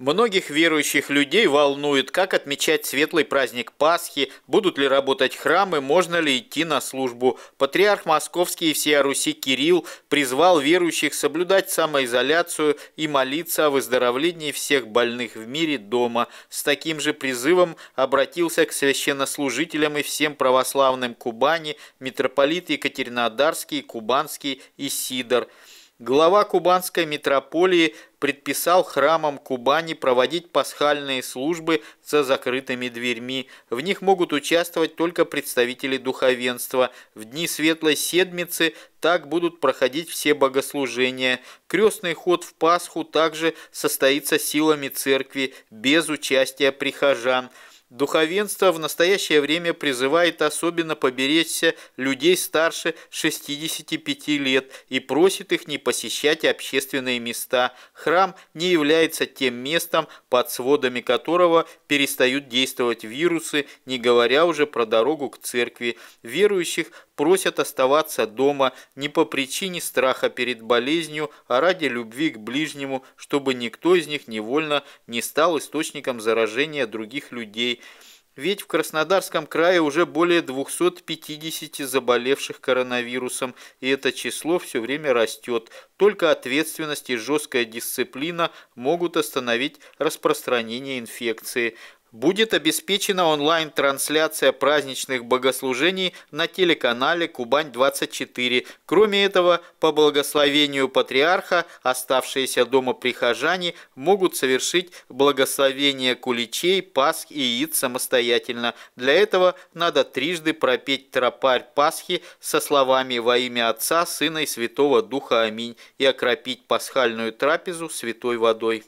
Многих верующих людей волнует, как отмечать светлый праздник Пасхи, будут ли работать храмы, можно ли идти на службу. Патриарх Московский и всея Руси Кирилл призвал верующих соблюдать самоизоляцию и молиться о выздоровлении всех больных в мире дома. С таким же призывом обратился к священнослужителям и всем православным Кубани митрополит Екатеринодарский, Кубанский и Сидор глава кубанской митрополии предписал храмам Кубани проводить пасхальные службы со закрытыми дверьми. В них могут участвовать только представители духовенства. В дни Светлой Седмицы так будут проходить все богослужения. Крестный ход в Пасху также состоится силами церкви без участия прихожан. Духовенство в настоящее время призывает особенно поберечься людей старше 65 лет и просит их не посещать общественные места. Храм не является тем местом, под сводами которого перестают действовать вирусы, не говоря уже про дорогу к церкви. Верующих просят оставаться дома не по причине страха перед болезнью, а ради любви к ближнему, чтобы никто из них невольно не стал источником заражения других людей ведь в Краснодарском крае уже более 250 заболевших коронавирусом, и это число все время растет. Только ответственность и жесткая дисциплина могут остановить распространение инфекции будет обеспечена онлайн-трансляция праздничных богослужений на телеканале «Кубань-24». Кроме этого, по благословению патриарха, оставшиеся дома прихожане могут совершить благословение куличей, пасх и яиц самостоятельно. Для этого надо трижды пропеть тропарь Пасхи со словами «Во имя Отца, Сына и Святого Духа. Аминь» и окропить пасхальную трапезу святой водой.